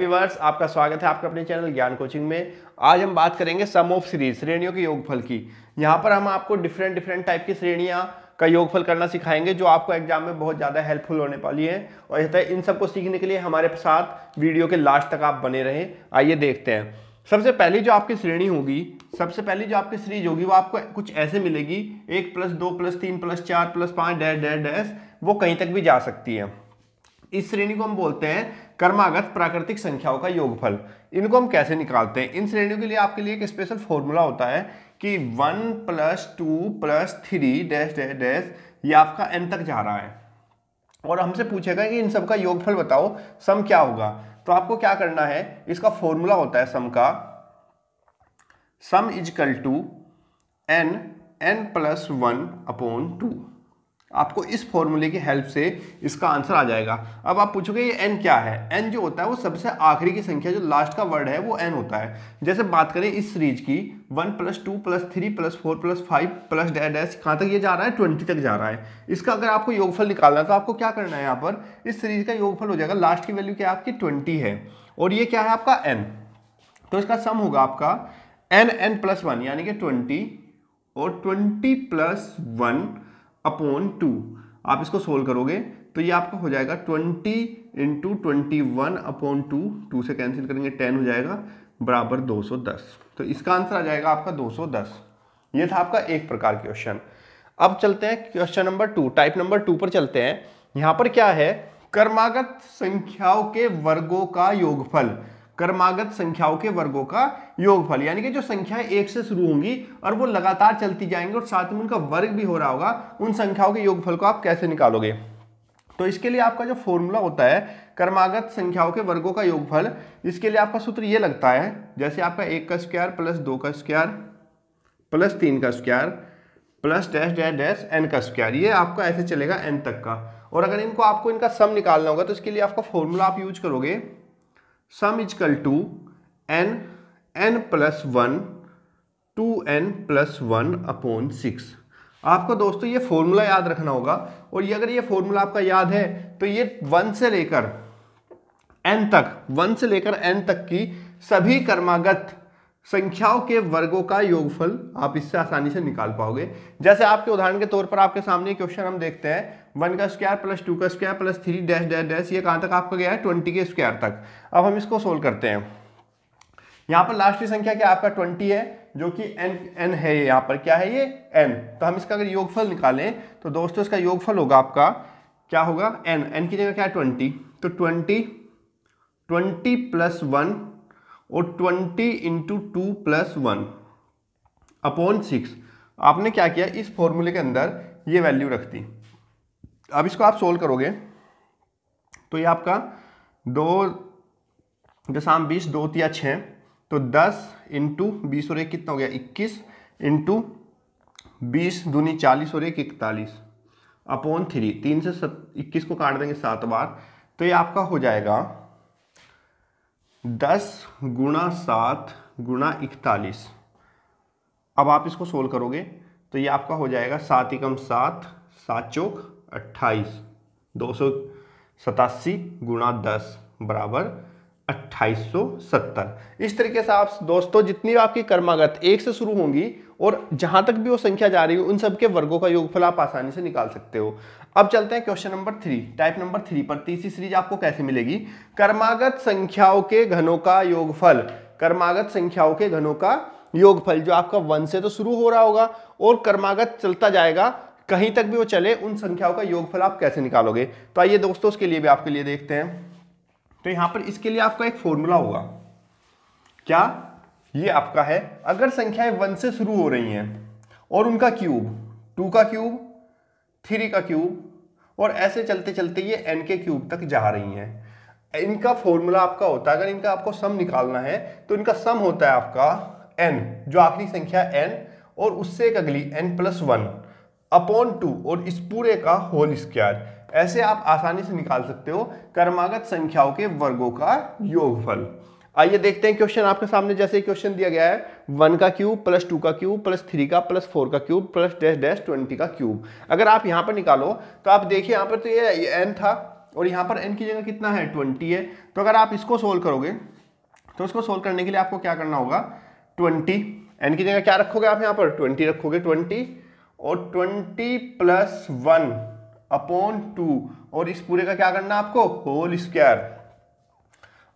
viewers आपका स्वागत है आपके अपने चैनल ज्ञान कोचिंग में आज हम बात करेंगे सम ऑफ सीरीज श्रेणियों के योगफल की यहाँ पर हम आपको डिफरेंट डिफरेंट टाइप की श्रेणियाँ का योगफल करना सिखाएंगे जो आपको एग्जाम में बहुत ज़्यादा हेल्पफुल होने वाली है और यहाँ इन सबको सीखने के लिए हमारे साथ वीडियो के लास्ट तक आप बने रहें आइए देखते हैं सबसे पहली जो आपकी श्रेणी होगी सबसे पहली जो आपकी सीरीज होगी वो आपको कुछ ऐसे मिलेगी एक प्लस दो प्लस तीन प्लस चार प्लस पाँच डैश डैश डैश वो कहीं तक भी जा सकती है इस श्रेणी को हम बोलते हैं कर्मागत प्राकृतिक संख्याओं का योगफल इनको हम कैसे निकालते हैं इन श्रेणियों के लिए आपके लिए एक स्पेशल फॉर्मूला होता है कि one plus two plus three dash dash dash ये आपका एन तक जा रहा है और हमसे पूछेगा कि इन सब का योगफल बताओ सम क्या होगा तो आपको क्या करना है इसका फॉर्मूला होता है सम का sum is equal to N N plus one upon two आपको इस फॉर्मूले की हेल्प से इसका आंसर आ जाएगा अब आप पूछोगे ये एन क्या है एन जो होता है वो सबसे आखिरी की संख्या जो लास्ट का वर्ड है वो एन होता है जैसे बात करें इस सीरीज की one plus two plus three plus four plus five plus dead dash कहाँ तक ये जा रहा है ट्वेंटी तक जा रहा है इसका अगर आपको योगफल निकालना है तो आपको क्या करना है यहाँ पर इस सीरीज का योगफल हो जाएगा लास्ट की वैल्यू क्या आपकी ट्वेंटी है और ये क्या है आपका एन तो इसका सम होगा आपका एन एन प्लस वन यानी कि ट्वेंटी और twenty plus one upon two आप इसको सोल्व करोगे तो ये आपका हो जाएगा twenty into twenty one upon two two से कैंसिल करेंगे टेन हो जाएगा बराबर दो सौ दस तो इसका आंसर आ जाएगा आपका दो सौ दस ये था आपका एक प्रकार क्वेश्चन अब चलते हैं question number two type number two पर चलते हैं यहाँ पर क्या है कर्मागत संख्याओं के वर्गों का योगफल कर्मागत संख्याओं के वर्गों का योगफल यानी कि जो संख्याएं एक से शुरू होंगी और वो लगातार चलती जाएंगी और साथ में उनका वर्ग भी हो रहा होगा उन संख्याओं के योगफल को आप कैसे निकालोगे तो इसके लिए आपका जो फॉर्मूला होता है कर्मागत संख्याओं के वर्गों का योगफल इसके लिए आपका सूत्र ये लगता है जैसे आपका एक का स्क्वायर प्लस दो का स्क्वायर प्लस तीन का square plus dash dash dash N का स्क्वायर ये आपका ऐसे चलेगा एन तक का और अगर इनको आपको इनका सम निकालना होगा तो इसके लिए आपका फॉर्मूला आप यूज करोगे sum is equal to N N plus one two N plus one upon six आपको दोस्तों ये फॉर्मूला याद रखना होगा और ये अगर ये फॉर्मूला आपका याद है तो ये वन से लेकर एन तक वन से लेकर एन तक की सभी कर्मागत संख्याओं के वर्गों का योगफल आप इससे आसानी से निकाल पाओगे जैसे आपके उदाहरण के तौर पर आपके सामने क्वेश्चन हम देखते हैं वन का स्क्वायर प्लस टू का square plus three dash dash dash ये कहाँ तक आपका गया है ट्वेंटी के स्क्वायर तक अब हम इसको सोल्व करते हैं यहाँ पर लास्ट की संख्या क्या आपका ट्वेंटी है जो कि एन एन है यहाँ पर क्या है ये एन तो हम इसका अगर योगफल निकालें तो दोस्तों इसका योगफल होगा आपका क्या होगा एन एन की जगह क्या है ट्वेंटी तो ट्वेंटी ट्वेंटी प्लस वन और twenty into two plus one upon six आपने क्या किया इस फॉर्मूले के अंदर ये वैल्यू रख दी अब इसको आप सोल्व करोगे तो ये आपका दो दशाम बीस दो या छः तो दस इंटू बीस और एक कितना हो गया इक्कीस इंटू बीस दूनी चालीस और एक इकतालीस अपॉन थ्री तीन से सत इक्कीस को काट देंगे सात बार तो ये आपका हो जाएगा दस गुणा सात गुणा इकतालीस अब आप इसको सोल्व करोगे तो ये आपका हो जाएगा सात एकम सात सात चौक अट्ठाईस दो सौ सतासी गुणा दस बराबर अट्ठाईस सौ सत्तर इस तरीके से आप दोस्तों जितनी आपकी कर्मागत एक से शुरू होंगी और जहां तक भी वो संख्या जा रही हो उन सबके वर्गों का योगफल आप आसानी से निकाल सकते हो अब चलते हैं question number three type number three पर तीसरी सीरीज आपको कैसे मिलेगी कर्मागत संख्याओं के घनों का योगफल कर्मागत संख्याओं के घनों का योगफल जो आपका वन से तो शुरू हो रहा होगा और कर्मागत चलता जाएगा कहीं तक भी वो चले उन संख्याओं का योगफल आप कैसे निकालोगे तो आइए दोस्तों उसके लिए भी आपके लिए देखते हैं तो यहां पर इसके लिए आपका एक फॉर्मूला होगा क्या ये आपका है अगर संख्याएं वन से शुरू हो रही हैं और उनका क्यूब टू का क्यूब थ्री का क्यूब और ऐसे चलते चलते ये एन के क्यूब तक जा रही हैं इनका फॉर्मूला आपका होता है अगर इनका आपको सम निकालना है तो इनका सम होता है आपका एन जो आखिरी संख्या एन और उससे एक अगली N plus one upon two और इस पूरे का होल स्क्वायर ऐसे आप आसानी से निकाल सकते हो कर्मागत संख्याओं के वर्गों का योगफल आइए देखते हैं क्वेश्चन आपके सामने जैसे क्वेश्चन दिया गया है वन का क्यूब प्लस टू का क्यूब प्लस थ्री का प्लस फोर का cube plus dash dash twenty का क्यूब अगर आप यहाँ पर निकालो तो आप देखिए यहाँ पर तो ये एन था और यहाँ पर एन की जगह कितना है ट्वेंटी है तो अगर आप इसको सोल्व करोगे तो इसको सोल्व करने के लिए आपको क्या करना होगा ट्वेंटी एन की जगह क्या रखोगे आप यहाँ पर ट्वेंटी रखोगे ट्वेंटी और twenty plus one upon two और इस पूरे का क्या करना आपको होल स्क्वायर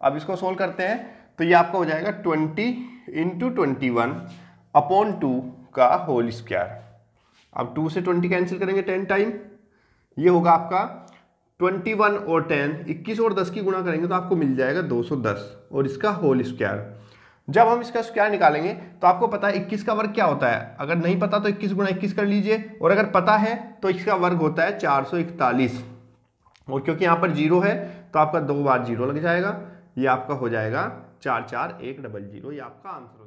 अब इसको सोल्व करते हैं तो ये आपका हो जाएगा twenty into twenty one upon two का होल स्क्वायर अब टू से ट्वेंटी कैंसिल करेंगे टेन टाइम ये होगा आपका ट्वेंटी वन और टेन इक्कीस और दस की गुणा करेंगे तो आपको मिल जाएगा दो सौ दस और इसका होल स्क्वायर जब हम इसका स्क्वायर निकालेंगे तो आपको पता है इक्कीस का वर्ग क्या होता है अगर नहीं पता तो इक्कीस गुणा इक्कीस कर लीजिए और अगर पता है तो इसका वर्ग होता है चार सौ इकतालीस और क्योंकि यहाँ पर जीरो है तो आपका दो बार जीरो लग जाएगा ये आपका हो जाएगा चार चार एक डबल जीरो ये आपका आंसर